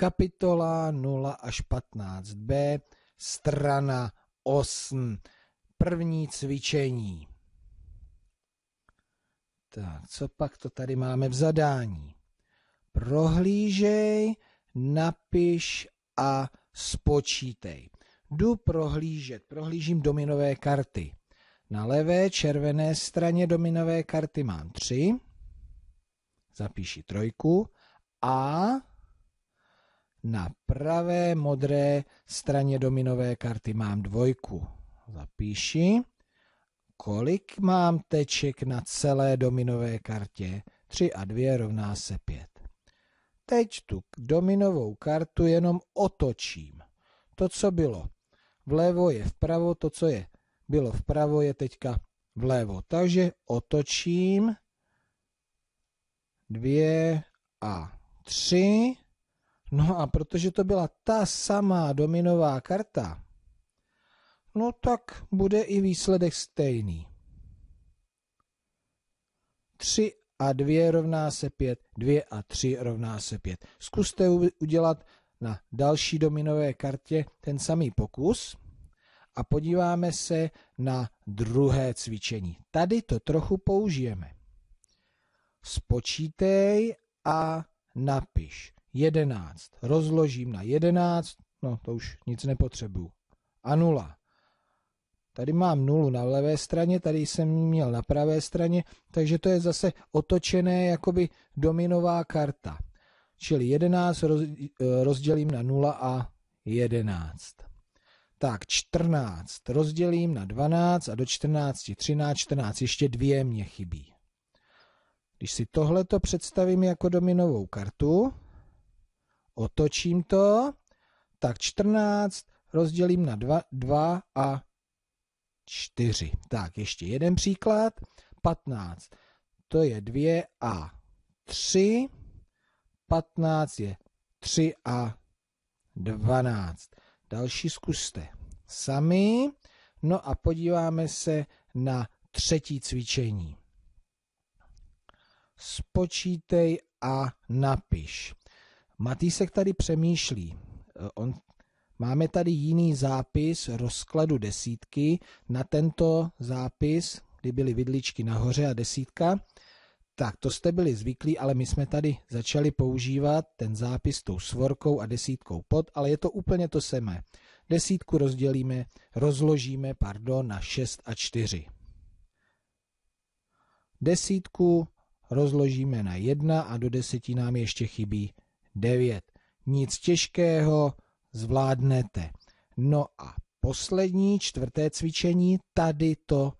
kapitola 0 až 15b, strana 8, první cvičení. Tak, co pak to tady máme v zadání? Prohlížej, napiš a spočítej. Jdu prohlížet, prohlížím dominové karty. Na levé červené straně dominové karty mám tři, zapíši trojku a na pravé modré straně dominové karty mám dvojku. Zapíši. Kolik mám teček na celé dominové kartě? 3 a 2 rovná se 5. Teď tu dominovou kartu jenom otočím. To, co bylo vlevo, je vpravo, to, co je bylo vpravo, je teďka vlevo. Takže otočím 2 a 3 No a protože to byla ta samá dominová karta, no tak bude i výsledek stejný. 3 a 2 rovná se 5, 2 a 3 rovná se 5. Zkuste udělat na další dominové kartě ten samý pokus a podíváme se na druhé cvičení. Tady to trochu použijeme. Spočítej a napiš. 11. Rozložím na 11, no to už nic nepotřebuju. A 0. Tady mám 0 na levé straně, tady jsem ji měl na pravé straně, takže to je zase otočené jakoby dominová karta. Čili 11 eh, rozdělím na 0 a 11. Tak 14 rozdělím na 12 a do 14 13, 14 ještě dvě mě chybí. Když si tohleto představím jako dominovou kartu, otočím to, tak 14 rozdělím na 2, 2 a 4. Tak, ještě jeden příklad. 15. To je 2 a 3. 15 je 3 a 12. Další zkuste sami. No a podíváme se na třetí cvičení. Spočítej a napiš. Matýsek tady přemýšlí. Eh, on, máme tady jiný zápis rozkladu desítky. Na tento zápis, kdy byly vidličky nahoře a desítka, tak to jste byli zvyklí, ale my jsme tady začali používat ten zápis tou svorkou a desítkou pod, ale je to úplně to samé. Desítku rozdělíme, rozložíme, pardon, na 6 a 4. Desítku rozložíme na 1 a do deseti nám ještě chybí 9. Nic těžkého zvládnete. No a poslední, čtvrté cvičení, tady to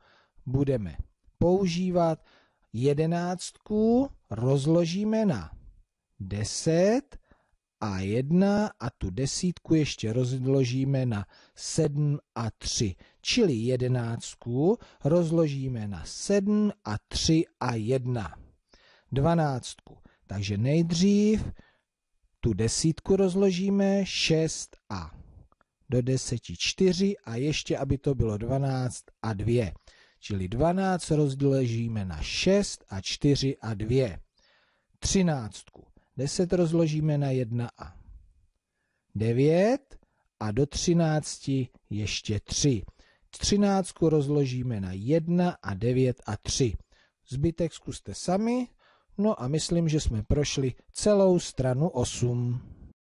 budeme používat. Jedenáctku rozložíme na 10 a 1 a tu desítku ještě rozložíme na 7 a 3. Čili jedenáctku rozložíme na 7 a 3 a 1. Dvanáctku. Takže nejdřív tu desítku rozložíme 6 a do 10 4 a ještě, aby to bylo 12 a 2. Čili 12 rozložíme na 6 a 4 a 2. 13. 10 rozložíme na 1 a 9 a do 13 ještě 3. 13 rozložíme na 1 a 9 a 3. Zbytek zkuste sami. No a myslím, že jsme prošli celou stranu 8.